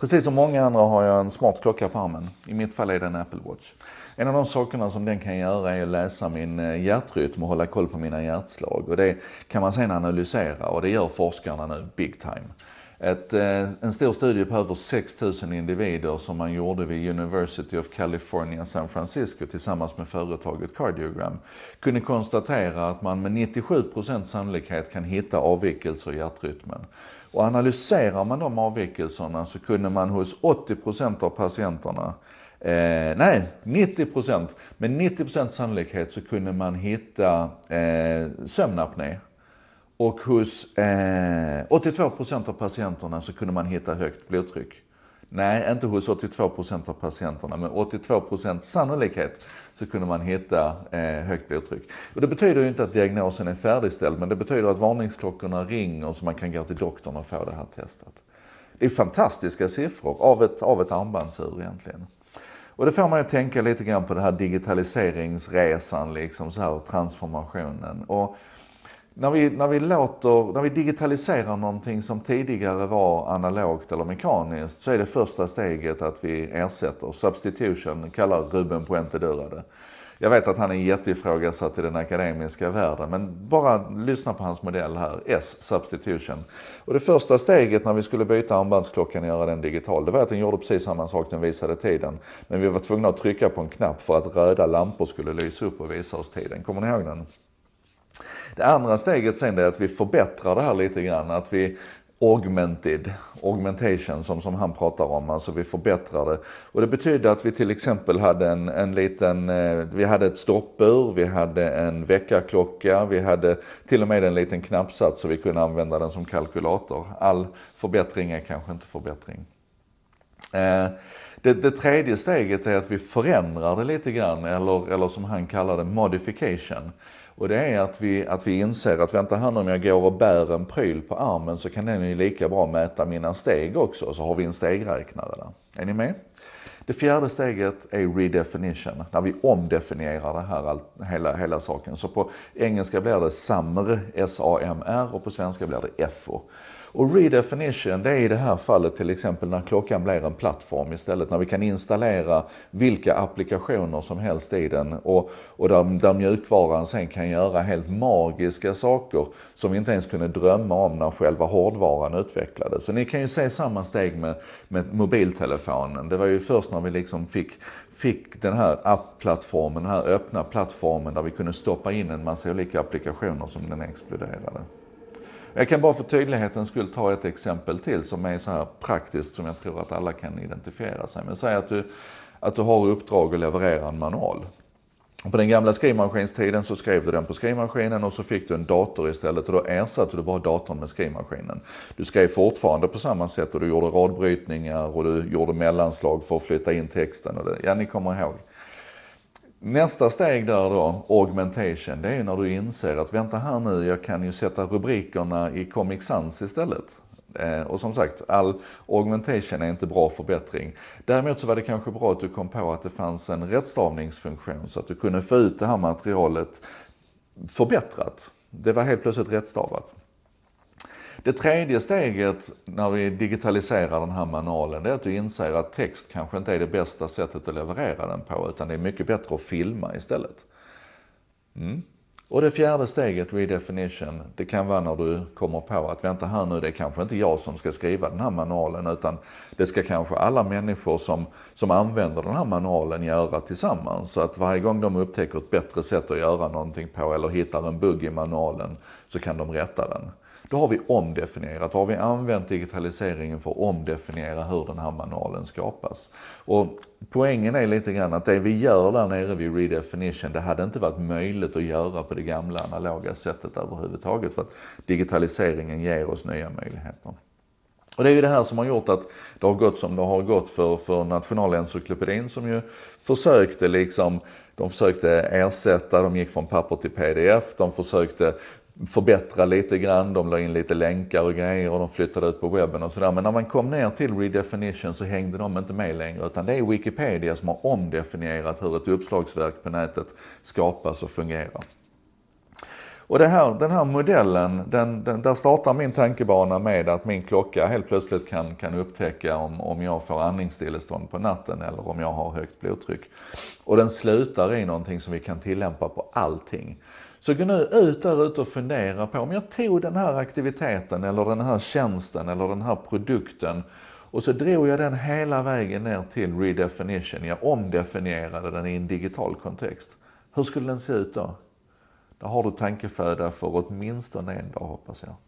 Precis som många andra har jag en smart klocka på armen. I mitt fall är det en Apple Watch. En av de sakerna som den kan göra är att läsa min eh, hjärtrytm och hålla koll på mina hjärtslag. Och det kan man sen analysera och det gör forskarna nu big time. Ett, eh, en stor studie på över 6000 individer som man gjorde vid University of California San Francisco tillsammans med företaget Cardiogram kunde konstatera att man med 97% sannolikhet kan hitta avvikelser i hjärtrytmen. Och analyserar man de avvikelserna så kunde man hos 80% av patienterna Eh, nej, 90 Med 90 sannolikhet så kunde man hitta eh, sömnapné och hos eh, 82 procent av patienterna så kunde man hitta högt blodtryck. Nej, inte hos 82 procent av patienterna, men 82 procent sannolikhet så kunde man hitta eh, högt blodtryck. Och det betyder ju inte att diagnosen är färdigställd, men det betyder att varningsklockorna ringer så man kan gå till doktorn och få det här testat. Det är fantastiska siffror av ett, av ett armbandsur egentligen. Och det får man ju tänka lite grann på den här digitaliseringsresan, liksom så här, transformationen. Och när vi, när, vi låter, när vi digitaliserar någonting som tidigare var analogt eller mekaniskt så är det första steget att vi ersätter. Substitution kallar Ruben Puentedura det. Jag vet att han är jätteifrågasatt i den akademiska världen, men bara lyssna på hans modell här, S, substitution. Och det första steget när vi skulle byta armbandsklockan och göra den digital, det var att den gjorde precis samma sak, den visade tiden. Men vi var tvungna att trycka på en knapp för att röda lampor skulle lysa upp och visa oss tiden. Kommer ni ihåg den? Det andra steget sen är att vi förbättrar det här lite grann. Att vi augmented, augmentation som, som han pratar om, alltså vi förbättrar det. Och det betyder att vi till exempel hade en, en liten, eh, vi hade ett stoppur, vi hade en väckarklocka, vi hade till och med en liten knappsats så vi kunde använda den som kalkylator. All förbättring är kanske inte förbättring. Eh, det, det, tredje steget är att vi förändrar det lite grann, eller, eller som han kallar det, modification. Och det är att vi, att vi inser att vänta här nu om jag går och bär en pryl på armen så kan den ju lika bra mäta mina steg också, så har vi en stegräknare där. Är ni med? Det fjärde steget är redefinition, när vi omdefinierar det här, all, hela, hela saken. Så på engelska blir det SAMR, S-A-M-R och på svenska blir det FO. Och redefinition, det är i det här fallet till exempel när klockan blir en plattform istället, när vi kan installera vilka applikationer som helst i den och, och där, där mjukvaran sen kan göra helt magiska saker som vi inte ens kunde drömma om när själva hårdvaran utvecklades. Så ni kan ju se samma steg med, med mobiltelefonen. Det var ju först när vi liksom fick, fick den här app-plattformen, den här öppna plattformen där vi kunde stoppa in en massa olika applikationer som den exploderade. Jag kan bara för tydlighetens skull ta ett exempel till som är så här praktiskt som jag tror att alla kan identifiera sig med. Säg att du, att du har uppdrag att leverera en manual. På den gamla skrivmaskinstiden så skrev du den på skrivmaskinen och så fick du en dator istället och då ersatte du bara datorn med skrivmaskinen. Du skrev fortfarande på samma sätt och du gjorde radbrytningar och du gjorde mellanslag för att flytta in texten. Och det, ja, ni kommer ihåg. Nästa steg där då, augmentation, det är när du inser att vänta här nu, jag kan ju sätta rubrikerna i Comic Sans istället. Eh, och som sagt, all augmentation är inte bra förbättring. Däremot så var det kanske bra att du kom på att det fanns en rättstavningsfunktion så att du kunde få ut det här materialet förbättrat. Det var helt plötsligt rättstavat. Det tredje steget när vi digitaliserar den här manualen, det är att du inser att text kanske inte är det bästa sättet att leverera den på, utan det är mycket bättre att filma istället. Mm. Och det fjärde steget, redefinition, det kan vara när du kommer på att vänta här nu, det är kanske inte jag som ska skriva den här manualen utan det ska kanske alla människor som, som använder den här manualen göra tillsammans. Så att varje gång de upptäcker ett bättre sätt att göra någonting på eller hittar en bugg i manualen så kan de rätta den. Då har vi omdefinierat, då har vi använt digitaliseringen för att omdefiniera hur den här manualen skapas. Och poängen är lite grann att det vi gör där nere vid redefinition, det hade inte varit möjligt att göra på det gamla analoga sättet överhuvudtaget. För att digitaliseringen ger oss nya möjligheter. Och det är ju det här som har gjort att det har gått som det har gått för, för Nationalencyklopedin som ju försökte liksom, de försökte ersätta, de gick från papper till pdf, de försökte förbättra lite grann, de la in lite länkar och grejer och de flyttade ut på webben och sådär. Men när man kom ner till redefinition så hängde de inte med längre utan det är Wikipedia som har omdefinierat hur ett uppslagsverk på nätet skapas och fungerar. Och här, den här modellen, den, den, där startar min tankebana med att min klocka helt plötsligt kan, kan upptäcka om, om jag får andningsstillestånd på natten eller om jag har högt blodtryck. Och den slutar i någonting som vi kan tillämpa på allting. Så gå nu ut där ute och fundera på om jag tog den här aktiviteten eller den här tjänsten eller den här produkten och så drog jag den hela vägen ner till redefinition. Jag omdefinierade den i en digital kontext. Hur skulle den se ut då? Där har du tankeföda för åtminstone en dag hoppas jag.